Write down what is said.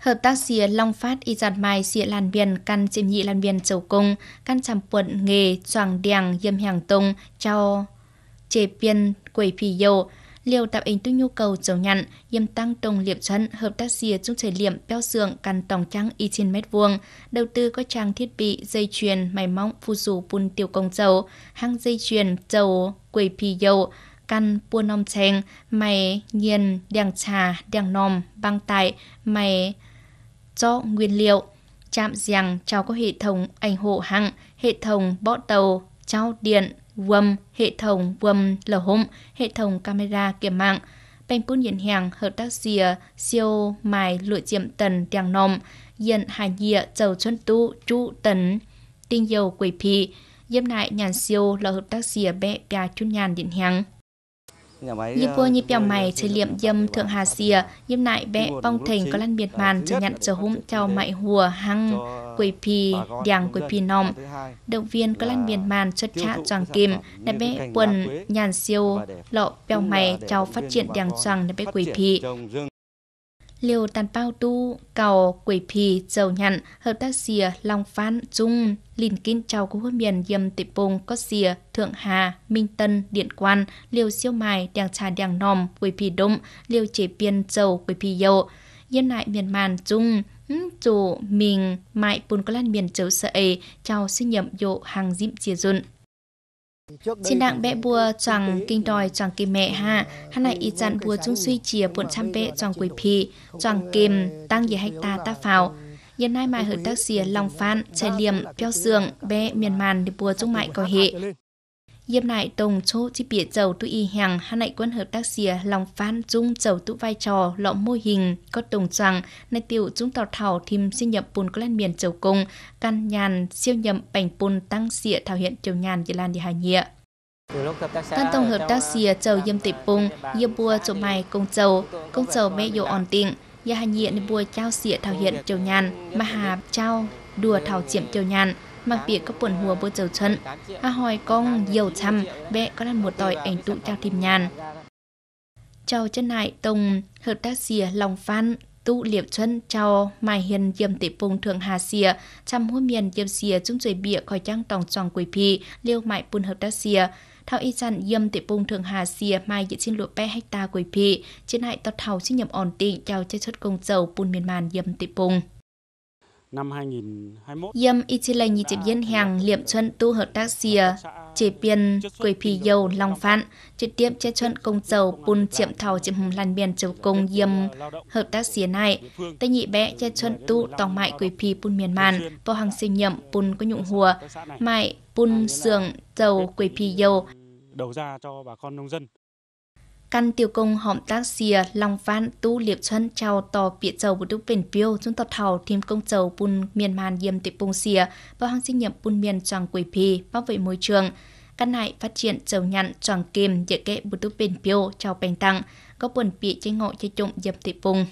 Hợp tác xìa Long Phát y giặt mai xìa làn biển căn chìm nhị làn biển chầu cung, căn chằm quận nghề, choàng đèng yêm hàng tung, cho chế biên, quẩy phì dầu, liều tạo ảnh tư nhu cầu dầu nhặn, yêm tăng tông liệp chuẩn hợp tác xìa trung trời liệm, beo xương, căn tổng trăng y trên mét vuông, đầu tư có trang thiết bị, dây chuyền, máy móc, phu dù bùn tiểu công dầu, hang dây chuyền, dầu, quẩy phì dầu, căn buôn nông chèn, mày nhiên, đèng trà, đèng nòm, băng tại, mày do nguyên liệu. Chạm giằng trao có hệ thống ảnh hộ hạng, hệ thống bó tàu, trao điện, quầm, hệ thống quầm lở hôm, hệ thống camera kiểm mạng. Bên cún nhìn hàng hợp tác xìa, siêu mài lụi diệm tần đèng nòm, diện hà nhịa dầu xuân tu trụ tần, tinh dầu quỷ phì, dâm lại nhàn siêu là hợp tác xìa bẹ gà chun nhàn điện hàng. Nhịp vô như bèo ờ, mày chơi liệm dâm thượng hà xìa, nhịp nại bẹ bong thành có lăn biệt màn trở nhận trở hung theo mại hùa hăng quỷ pì, đàng quỷ pì nọng. Động viên có lăn biệt màn chất chạ choàng kim, đại bẹ quần, nhàn siêu, lọ bèo mày chào phát triển đàng choàng đại bẹ quỷ pì liều tàn bao tu, cầu quỷ phì, dầu nhặn, hợp tác xìa, long phan, trung, lìn kín trao của hôn miền dầm tịp bùng, có xìa, thượng hà, minh tân, điện quan, liều siêu mài, đèng trà đèng nòm, quỷ phì đụng, liều chế biên, dầu, quỷ phì dầu, yên lại miền màn trung, chủ mình mại bùn có lan miền chấu sợ ấy, chào sinh nhậm dụ hàng dịp chia dụn. Trên đặng bẹ bùa chẳng kinh đòi chẳng kìm mẹ ha, hắn này y dặn bùa chung suy chìa buồn trăm bẹ chẳng quỷ phì, chẳng kìm, tăng gì hạch ta ta phào. hiện nay mai hợp tác xìa lòng phan, trẻ liềm, peo sường, bẹ miền màn để bùa chung mại có hệ. Yêm nại tổng chỗ chi biết dầu tụ y hàng hà nại quân hợp tác xìa lòng phan dung dầu tụ vai trò lọ mô hình có tổng rằng nay tiểu chúng tàu thảo thìm xin nhập bùn có lên miền châu cung căn nhàn siêu nhập bành bùn tăng xìa thảo hiện châu nhàn địa lan địa hà nhịa Căn tổng hợp tác xìa dầu yêm tịp bùng, yêm bùa chỗ mày công dầu, công dầu mê dầu ổn tịnh, nhà hà nhịa bua trao xìa thảo hiện châu nhàn, mà hà trao đùa thảo chiếm châu nhàn, mà phía có buồn hùa bố dầu chân. À hỏi con dầu chăm, bé có lần một tỏi ảnh tụ trao tìm nhàn. Chào chân hại tông hợp tác xìa lòng phan, tụ liệp chân chào mai hiền diêm tỷ vùng thượng hà xìa chăm hua miền diêm xìa chung trời bịa khỏi trang tòng tròn quỷ phi liêu mại bùn hợp tác xìa thao y chặn diêm tỷ vùng thượng hà xìa mai dễ xin lụa pe hecta quỷ phi trên hại tọt thảo xin nhầm ổn định chào chơi xuất công dầu bùn miền màn diêm tỷ vùng năm 2021. Yêm Ichilay như chếp dân hàng liệm chân tu hợp tác xìa, chế biên quầy phì dầu long phạn, trực tiếp chế chân công dầu bùn chiệm thảo chiệm hùng làn biển châu công yêm hợp tác xìa này, tây nhị bé chế chân tu tòng mại quầy phì bùn miền màn, vào hàng sinh nhậm bùn có nhụng hùa, mại bùn sường dầu quầy phì dầu đầu ra cho bà con nông dân căn tiêu công hòm tác xìa lòng phan tu liệp xuân chào tò bịa dầu của đúc biển piêu chúng tập thảo thêm công dầu bùn miền màn diêm tịp bùng xìa và hàng sinh nhiệm bùn miền tròn quỷ phi bảo vệ môi trường căn này phát triển dầu nhặn tròn kìm dễ kệ bùn đúc biển piêu chào bành tặng có buồn bịa chế ngộ chế trộm diêm tịp bùng